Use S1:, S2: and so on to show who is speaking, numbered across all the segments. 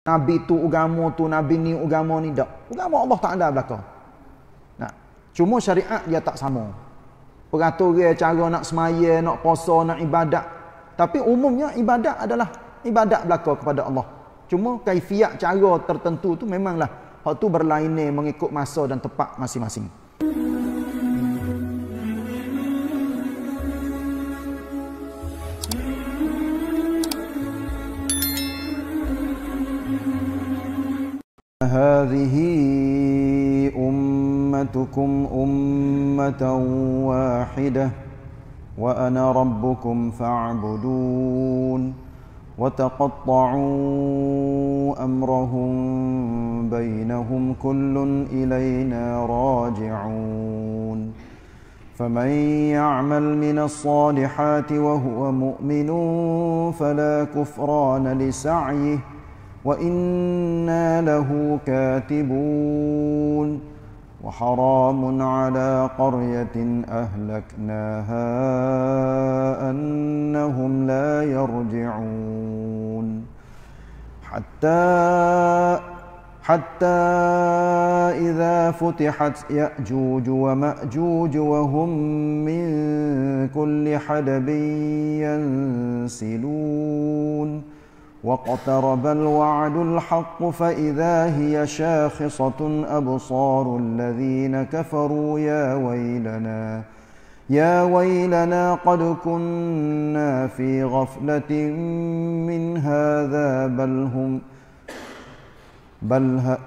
S1: Nabi tu ugamu tu, Nabi ni agama ni, tak. Agama Allah ada belakang. Nah. Cuma syariat dia tak sama. Peraturan cara nak semaya, nak puasa, nak ibadat. Tapi umumnya ibadat adalah ibadat belakang kepada Allah. Cuma kaifiat cara tertentu tu memanglah. Hal tu berlainan mengikut masa dan tempat masing-masing. هذه أمتكم أمة واحدة وأنا ربكم فاعبدون وتقطعوا أمرهم بينهم كل إلينا راجعون فمن يعمل من الصالحات وهو مؤمن فلا كفران لسعيه وإنا له كاتبون وحرام على قرية أهلكناها أنهم لا يرجعون حتى حتى إذا فتحت يأجوج ومأجوج وهم من كل حدب ينسلون واقترب الوعد الحق فإذا هي شاخصة أبصار الذين كفروا يا ويلنا يا ويلنا قد كنا في غفلة من هذا بل هم بل, ه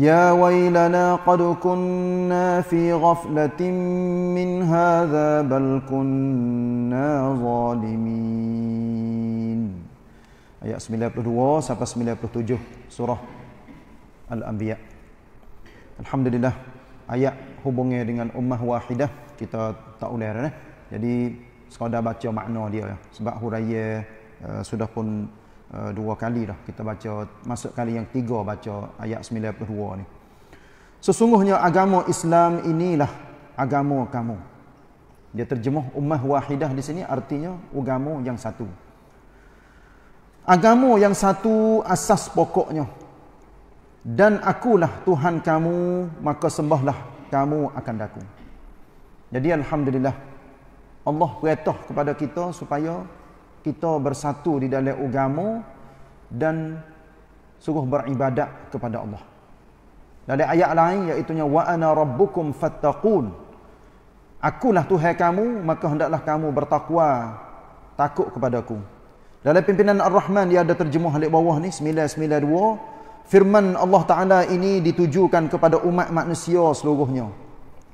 S1: يا ويلنا قد كنا في غفلة من هذا بل كنا ظالمين Ayat 92 sampai 97 surah Al-Anbiya. Alhamdulillah ayat hubungnya dengan ummah wahidah kita tak ular eh. Jadi sekadar baca makna dia lah. Sebab huraya eh, sudah pun Eh, dua kali dah kita baca masuk kali yang tiga baca ayat 92 ni sesungguhnya agama Islam inilah agama kamu dia terjemah ummah wahidah di sini artinya agama yang satu agama yang satu asas pokoknya dan akulah Tuhan kamu maka sembahlah kamu akan daku jadi alhamdulillah Allah beritahu kepada kita supaya kita bersatu di dalam agama dan sungguh beribadat kepada Allah. Dalam ayat lain iaitu wa ana rabbukum fattaqun. Akulah Tuhan kamu maka hendaklah kamu bertakwa takut kepada kepadaku. Dalam pimpinan Ar-Rahman dia ada terjemah di bawah ni 992 firman Allah Taala ini ditujukan kepada umat manusia seluruhnya.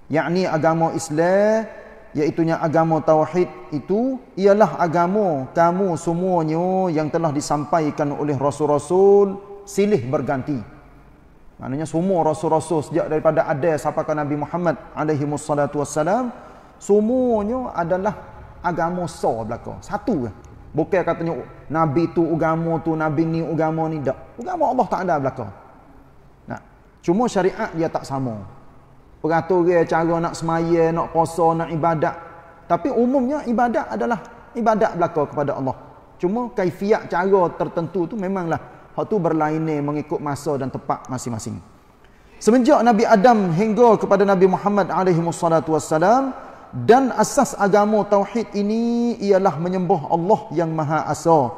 S1: Yakni agama Islam iaitunya agama tauhid itu ialah agama kamu semuanya yang telah disampaikan oleh rasul-rasul silih berganti. Maknanya semua rasul-rasul sejak daripada ada sampai ke Nabi Muhammad alaihi wassalatu wassalam semuanya adalah agama so belaka. Satu je. Bukan katanya oh, nabi tu agama tu nabi ni agama ni dak. Agama Allah tak ada belaka. Nah. Cuma syariat dia tak sama peraturan cara nak semaya, nak puasa, nak ibadat. Tapi umumnya ibadat adalah ibadat belaka kepada Allah. Cuma kaifiat cara tertentu tu memanglah hak tu berlainan mengikut masa dan tempat masing-masing. Semenjak Nabi Adam hingga kepada Nabi Muhammad alaihi wassalatu wassalam dan asas agama tauhid ini ialah menyembah Allah yang Maha Esa.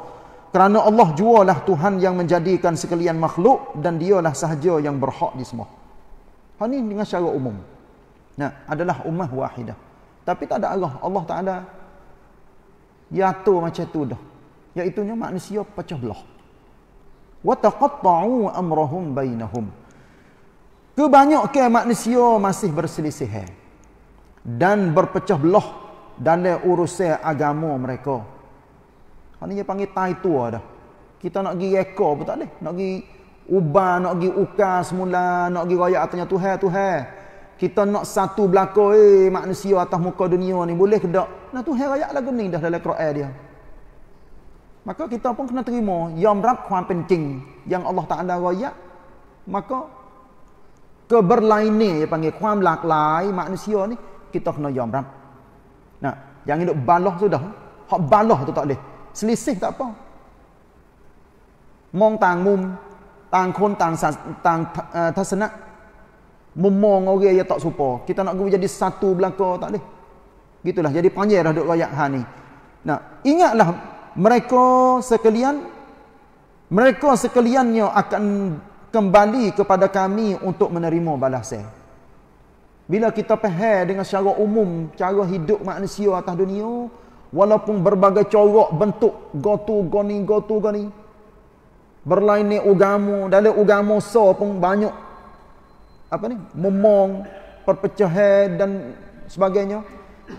S1: Kerana Allah jualah Tuhan yang menjadikan sekalian makhluk dan dialah sahaja yang berhak di semua. Hal ini dengan secara umum. Nah, adalah ummah wahidah. Tapi tak ada Allah. Allah tak ada. Yatur macam tu dah. Iaitunya manusia pecah belah. وَتَقَطَّعُوا أَمْرَهُمْ بَيْنَهُمْ Kebanyakan manusia masih berselisih. Dan berpecah belah dalam urusan agama mereka. Ini dia panggil tai tua dah. Kita nak pergi ekor pun tak boleh. Nak pergi ubah nak pergi ukar semula nak pergi raya atasnya Tuhan Tuhan kita nak satu berlaku eh manusia atas muka dunia ni boleh ke tak nah Tuhan raya lagu ni dah dalam Quran dia maka kita pun kena terima yang kawan penting yang Allah tak ada raya maka keberlainan yang panggil kawan laklai manusia ni kita kena yang berak nah jangan duduk baloh sudah hak baloh tu tak boleh selisih tak apa mong tang mum ต่างคนต่างศาสต่างทัศนะมุมมองโอเคยตอกสุปอคิดว่าเราจะ eh, ya satu belaka tak boleh gitulah jadi panjang dah duk royak ha ni nah ingatlah mereka sekalian mereka sekaliannya akan kembali kepada kami untuk menerima balasan bila kita faham dengan secara umum cara hidup manusia atas dunia walaupun berbagai corak bentuk gotu goni gotu goni berlainan ugamu, dalam ugamu so pun banyak apa ni memong perpecahan dan sebagainya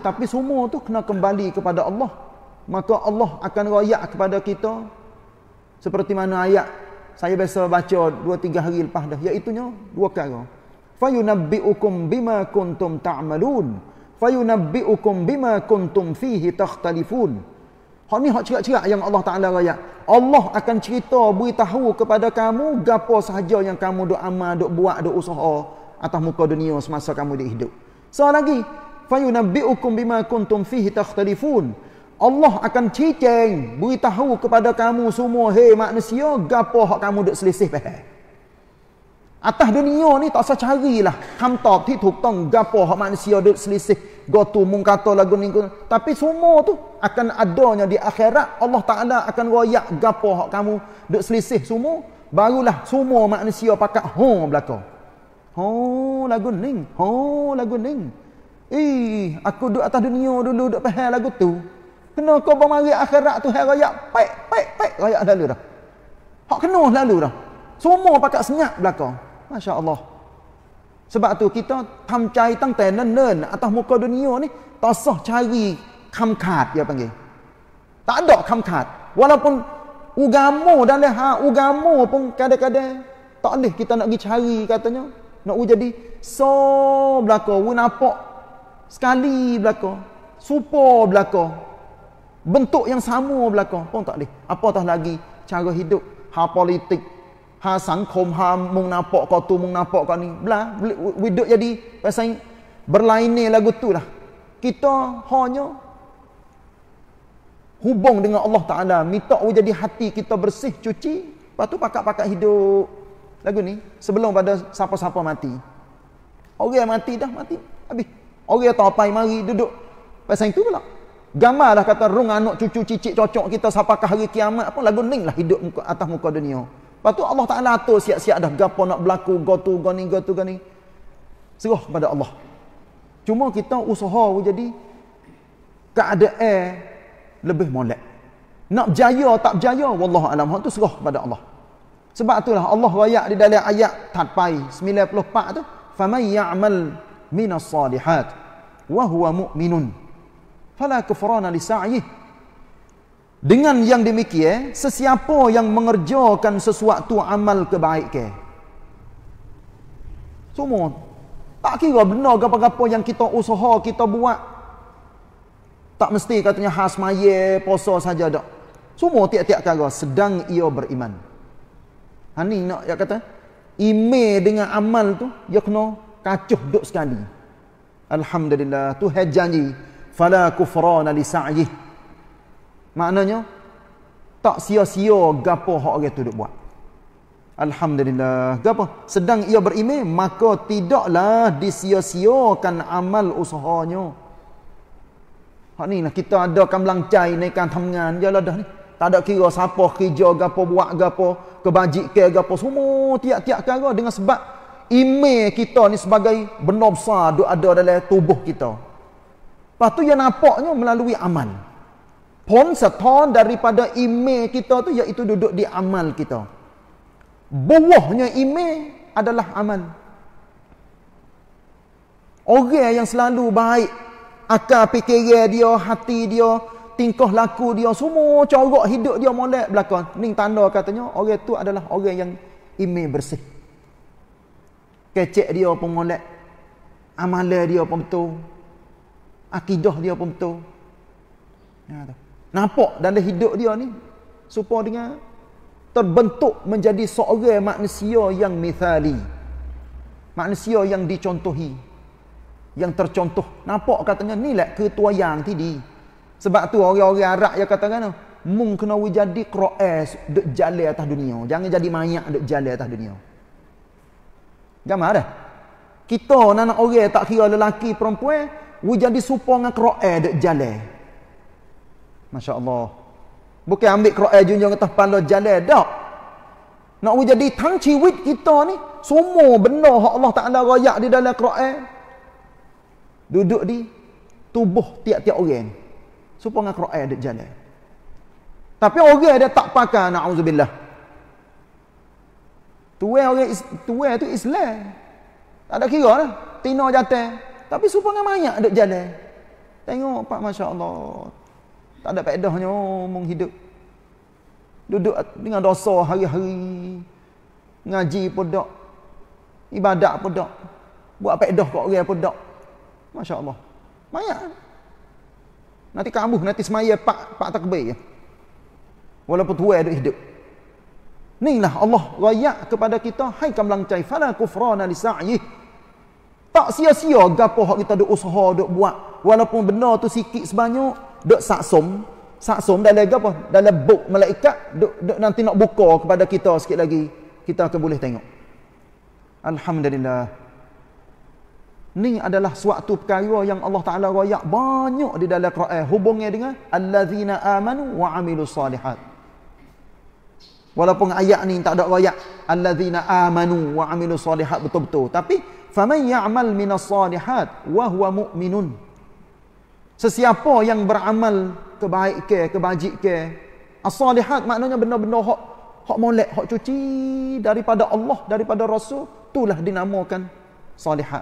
S1: tapi semua tu kena kembali kepada Allah maka Allah akan royak kepada kita seperti mana ayat saya biasa baca dua tiga hari lepas dah iaitu nya dua perkara fayunabbiukum bima kuntum ta'malun fayunabbiukum bima kuntum fihi takhtalifun Hak ni hak cerak-cerak yang Allah Ta'ala raya. Allah akan cerita, beritahu kepada kamu gapo sahaja yang kamu duk amal, duk buat, duk usaha atas muka dunia semasa kamu dihidup. So lagi, فَيُنَبِّئُكُمْ bima kuntum fihi takhtalifun. Allah akan cicing, beritahu kepada kamu semua, hei manusia, gapo hak kamu duk selisih pehe. Atas dunia ni tak usah carilah kamtab ti tuk tong gapo hak manusia duk selisih gotu mung kata lagu ni tapi semua tu akan adanya di akhirat Allah Taala akan royak gapo hak kamu duk selisih semua barulah semua manusia pakat ho belakang. ho lagu ni ho lagu ni eh aku duk atas dunia dulu duk faham lagu tu kena kau bermari akhirat tu hak royak pek pek pek royak lalu dah hak kena lalu dah semua pakat senyap belakang. Masya Allah. Sebab tu kita tam cai tang ten nen nen atas muka dunia ni tosoh cari kam khat dia panggil. Tak ada kam khat. Walaupun ugamo dan leh ha ugamo pun kadang-kadang tak leh kita nak pergi cari katanya nak jadi so belako, we nampak sekali belako, supo belako, bentuk yang sama belako pun tak leh apatah lagi cara hidup ha politik ha sangkom ha mung nampak kau tu mung nampak kau ni bla widuk jadi pasal berlainan lagu tu lah kita hanya hubung dengan Allah Ta'ala minta we jadi hati kita bersih cuci lepas tu pakak pakat hidup lagu ni sebelum pada siapa-siapa mati orang yang mati dah mati habis orang yang topai mari duduk pasal itu pula gambar dah kata rung anak cucu cicit cocok kita siapakah hari kiamat pun lagu ni lah hidup muka, atas muka dunia Lepas tu Allah Ta'ala atur siap-siap dah. Gapa nak berlaku, gotu, goni, gotu, goni. Serah kepada Allah. Cuma kita usaha jadi keadaan lebih molek. Nak berjaya tak berjaya, Wallahu alam tu serah kepada Allah. Sebab itulah Allah raya di dalam ayat tatpai 94 tu. فَمَنْ يَعْمَلْ مِنَ الصَّالِحَاتِ وَهُوَ مُؤْمِنٌ فَلَا كُفْرَانَ لِسَعْيِهِ dengan yang demikian, sesiapa yang mengerjakan sesuatu amal kebaikan. Semua. Tak kira benar ke apa-apa yang kita usaha, kita buat. Tak mesti katanya khas maya, poso saja dok. Semua tiap-tiap kata sedang ia beriman. Ini ha, nak dia kata, ime dengan amal tu, ia kena kacuh duduk sekali. Alhamdulillah, tu hajjani. Fala kufrana li sa'yih. Maknanya tak sia-sia gapo hak orang tu duk buat. Alhamdulillah. Gapo? Sedang ia berime maka tidaklah disia-siakan amal usahanya. Hak ni lah kita ada kan melancai naikkan tangan je lah dah ni. Tak ada kira siapa kerja gapo buat gapo, kebajikan gapo semua tiap-tiap cara dengan sebab ime kita ni sebagai benda besar duk ada dalam tubuh kita. Lepas tu yang nampaknya melalui amal. Pun setan daripada ime kita tu iaitu duduk di amal kita. Buahnya ime adalah amal. Orang yang selalu baik, akal fikiran dia, hati dia, tingkah laku dia, semua corak hidup dia molek belakang. Ning tanda katanya, orang tu adalah orang yang ime bersih. Kecek dia pun molek. Amal dia pun betul. Akidah dia pun betul. Ya, tu nampak dalam hidup dia ni supaya dengan terbentuk menjadi seorang manusia yang mithali manusia yang dicontohi yang tercontoh nampak katanya ni lah ketua yang tadi sebab tu orang-orang Arab yang kata kan mung kena jadi kroes dek jalan atas dunia jangan jadi mayak dek jalan atas dunia gambar dah kita nak orang tak kira lelaki perempuan wujud jadi supong dengan kroes dek jalan Masya Allah. Bukan ambil Quran junjung atas pandu jalan. Tak. Nak jadi tang ciwit kita ni. Semua benda yang Allah Ta'ala rayak di dalam Quran. Duduk di tubuh tiap-tiap orang. Supaya dengan Quran ada jalan. Tapi orang dia tak pakai. Na'udzubillah. Tuan orang tuan tu Islam. Tak ada kira lah. Tina jatuh. Tapi supaya dengan mayat ada jalan. Tengok Pak Masya Allah. Tak ada faedahnya omong oh, hidup. Duduk dengan dosa hari-hari. Ngaji pun tak. Ibadat pun tak. Buat faedah kat orang pun tak. Masya Allah. Mayat. Nanti kabuh, nanti semaya pak, pak takbir. Walaupun tua ada hidup. Inilah Allah raya kepada kita. Hai kam langcai. Fala kufrana li sa'yih. Tak sia-sia gapo hak kita duk usaha duk buat walaupun benar tu sikit sebanyak duk saksum saksum dalam apa dalam buk malaikat duk, duk nanti nak buka kepada kita sikit lagi kita akan boleh tengok Alhamdulillah ni adalah suatu perkara yang Allah Ta'ala rayak banyak di dalam Quran eh, hubungnya dengan allazina amanu wa amilu salihat walaupun ayat ni tak ada rayak allazina amanu wa amilu salihat betul-betul tapi faman ya'mal minas salihat wa mu'minun Sesiapa yang beramal kebaik kebaikan, kebajikan, as-salihat maknanya benda-benda hak hak molek, hak cuci daripada Allah, daripada Rasul, itulah dinamakan salihat.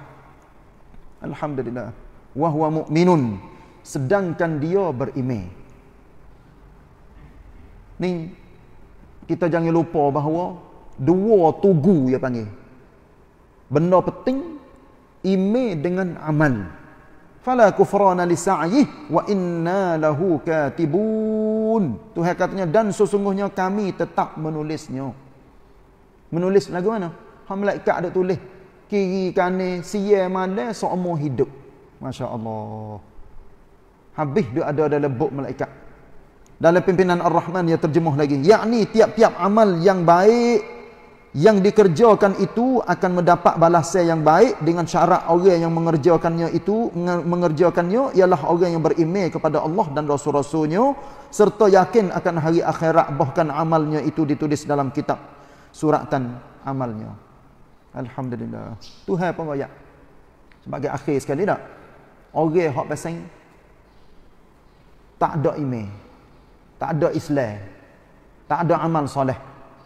S1: Alhamdulillah. Wa huwa mu'minun sedangkan dia berime. Ni kita jangan lupa bahawa dua tugu yang panggil. Benda penting ime dengan amal fala kufrana li sa'yih wa inna lahu katibun tu katanya dan sesungguhnya kami tetap menulisnya menulis lagu mana hang malaikat ada tulis kiri kanan sia mana seumur hidup masya-Allah habis dia ada ada buku malaikat dalam pimpinan ar-rahman dia terjemuh lagi yakni tiap-tiap amal yang baik yang dikerjakan itu akan mendapat balasan yang baik dengan syarat orang yang mengerjakannya itu mengerjakannya ialah orang yang beriman kepada Allah dan rasul-rasulnya serta yakin akan hari akhirat bahkan amalnya itu ditulis dalam kitab suratan amalnya alhamdulillah tuhan pengoyak sebagai akhir sekali dak orang hak pasang tak ada iman tak ada islam tak ada amal soleh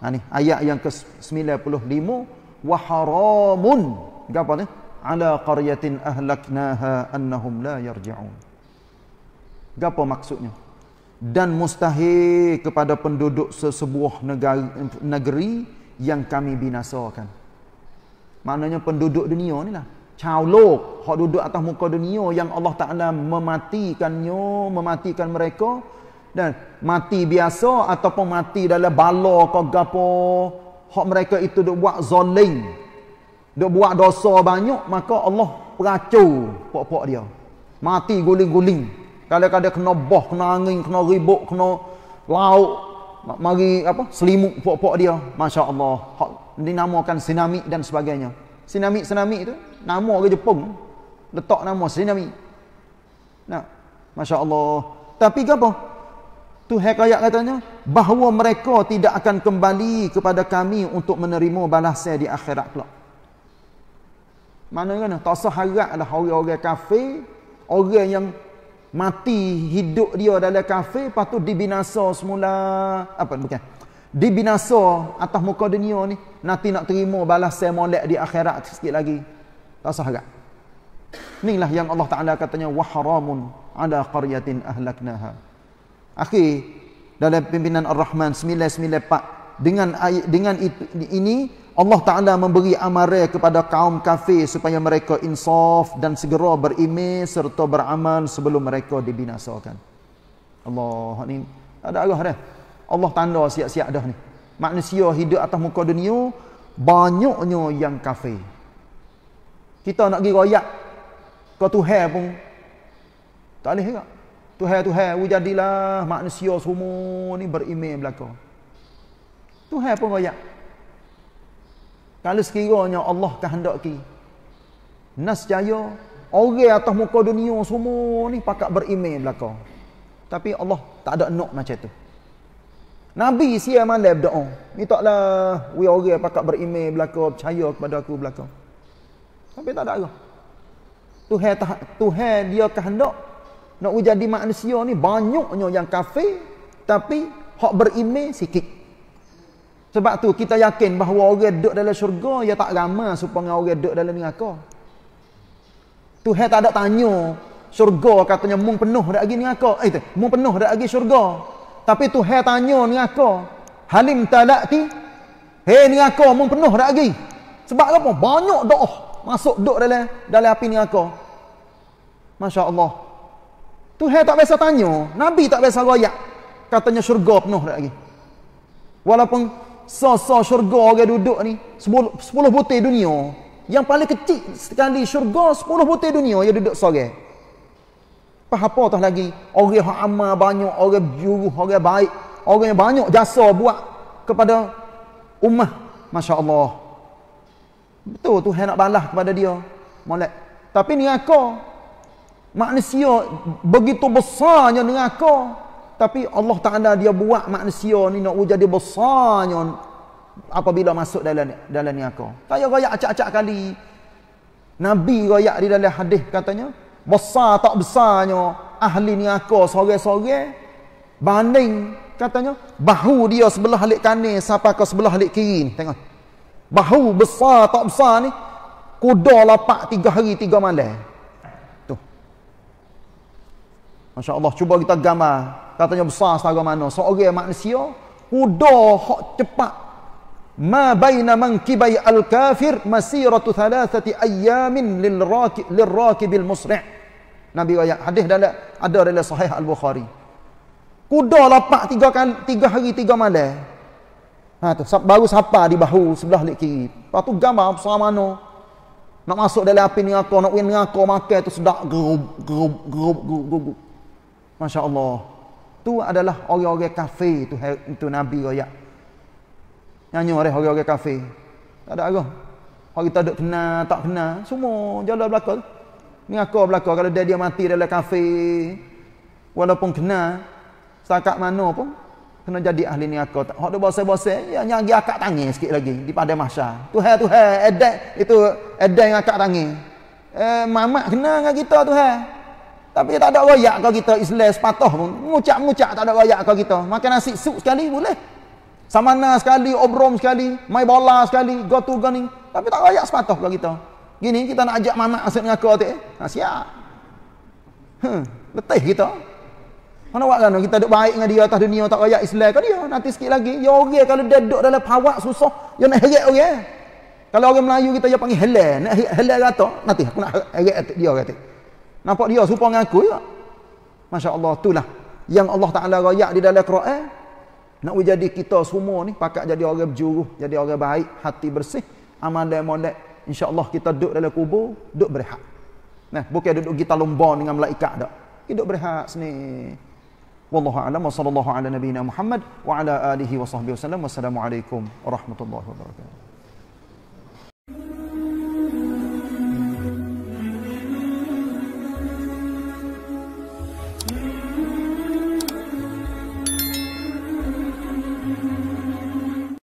S1: Ha, ni, ayat yang ke-95 wa haramun apa ni ala qaryatin ahlaknaha annahum la yarji'un apa maksudnya dan mustahil kepada penduduk sesebuah negara, negeri yang kami binasakan maknanya penduduk dunia ni lah cawlok hak duduk atas muka dunia yang Allah Ta'ala mematikannya mematikan mereka dan mati biasa ataupun mati dalam bala ke gapo hak mereka itu duk buat zoling duk buat dosa banyak maka Allah peracau pokok-pokok dia mati guling-guling kadang-kadang kena boh kena angin kena ribuk kena laut mari apa selimut pokok-pokok dia masya-Allah hak dinamakan tsunami dan sebagainya tsunami tsunami itu nama ke Jepun letak nama tsunami nah masya-Allah tapi gapo Tuhan kaya katanya bahawa mereka tidak akan kembali kepada kami untuk menerima balasan di akhirat kelak. Mana kena tak seharatlah orang-orang kafir, orang yang mati hidup dia dalam kafir lepas tu dibinasa semula apa bukan dibinasa atas muka dunia ni nanti nak terima balasan molek di akhirat sikit lagi tak seharat inilah yang Allah Taala katanya wahramun ala qaryatin ahlaknaha Akhir dalam pimpinan Ar-Rahman 994 dengan ayat dengan ini Allah Taala memberi amaran kepada kaum kafir supaya mereka insaf dan segera beriman serta beramal sebelum mereka dibinasakan. Allah ni ada Allah dah. Allah tanda siap-siap dah ni. Manusia hidup atas muka dunia banyaknya yang kafir. Kita nak pergi royak ke Tuhan pun tak boleh juga. Tuhan Tuhan wujadilah manusia semua ni berime belaka. Tuhan pun royak. Kalau sekiranya Allah kehendaki nas jaya orang atas muka dunia semua ni pakak berime belaka. Tapi Allah tak ada nak macam tu. Nabi siya mana berdoa. Mintaklah we orang pakak berime belaka percaya kepada aku belaka. Tapi tak ada. Tuhan Tuhan dia kehendak nak jadi manusia ni banyaknya yang kafir tapi hak berime sikit sebab tu kita yakin bahawa orang duduk dalam syurga ya tak ramah supaya orang duduk dalam neraka Tuhan tak ada tanya syurga katanya mung penuh dak lagi neraka eh tu mung penuh dak lagi syurga tapi Tuhan tanya neraka halim talati hey neraka mung penuh dak lagi sebab apa banyak doa masuk duduk dalam dalam api neraka masya-Allah Tuhan tak biasa tanya, Nabi tak biasa royak. Katanya syurga penuh dah lagi. Walaupun sosok syurga orang duduk ni, 10, 10 butir dunia, yang paling kecil sekali syurga 10 butir dunia yang duduk sore. Apa apa tah lagi? Orang yang amal banyak, orang juru, orang baik, orang yang banyak jasa buat kepada ummah, Masya-Allah. Betul Tuhan nak balas kepada dia. Molek. Tapi ni aku manusia begitu besarnya dengan tapi Allah Taala dia buat manusia ni nak jadi besarnya apabila masuk dalam dalam ni aku saya royak acak-acak kali nabi royak di dalam hadis katanya besar tak besarnya ahli ni aku sore-sore banding katanya bahu dia sebelah halik kanan siapa ke sebelah halik kiri tengok bahu besar tak besar ni kuda lapak tiga hari tiga malam Masya Allah, cuba kita gambar. Katanya besar setara mana. Seorang manusia, kuda hak cepat. Ma baina mankibai al-kafir masiratu thalathati ayyamin lil-rakibil musri' Nabi kata, hadis dalam ada dalam sahih Al-Bukhari. Kuda lapak tiga, kali, tiga hari, tiga malam. Ha, tu, baru sapa di bahu sebelah lik kiri. Lepas tu gambar besar mana. Nak masuk dalam api ni aku, nak win ni aku, makan tu sedap. Gerub, gerub, gerub, gerub, gerub. Masya Allah. Tu adalah orang-orang kafe itu, itu Nabi kaya. Nyanyi orang-orang kafe. Tak ada arah. Hari kita ada kena, tak kena. Semua jalan belakang. aku belakang. Kalau dia, dia mati dalam kafe. Walaupun kena. Setakat mana pun. Kena jadi ahli ni aku. Hak dia bose-bose. Ya, nyari akak tangi sikit lagi. Di pada masa. Tu hai, tu hai. Itu edek yang akak tangi, Eh, mamak kena dengan kita tu hai. Tapi tak ada wayak kau kita Islam sepatah pun. Mucak-mucak tak ada wayak kau kita. Makan nasi sup sekali boleh. Samana sekali, obrom sekali, mai bola sekali, go to go ni. Tapi tak wayak sepatah kau kita. Gini kita nak ajak mana asyik kau tak. Eh? Ha siap. Hmm, letih kita. Mana buat kan kita duduk baik dengan dia atas dunia tak royak Islam kau dia. Nanti sikit lagi ya orang kalau dia duduk dalam pawak susah, dia nak heret orang. Eh? Kalau orang Melayu kita dia panggil helan, nak helan rata, nanti aku nak heret dia kata. Nampak dia serupa dengan aku juga. Masya-Allah itulah yang Allah Taala royak di dalam Quran. Eh? Nak jadi kita semua ni pakat jadi orang berjuruh, jadi orang baik, hati bersih, amal dan molek. Insya-Allah kita duduk dalam kubur, duduk berehat. Nah, bukan duduk kita lomba dengan malaikat dak. Hidup berehat sini. Wallahu a'lam wa sallallahu ala nabiyyina Muhammad wa ala alihi wa sahbihi wasallam. Wassalamualaikum warahmatullahi wabarakatuh.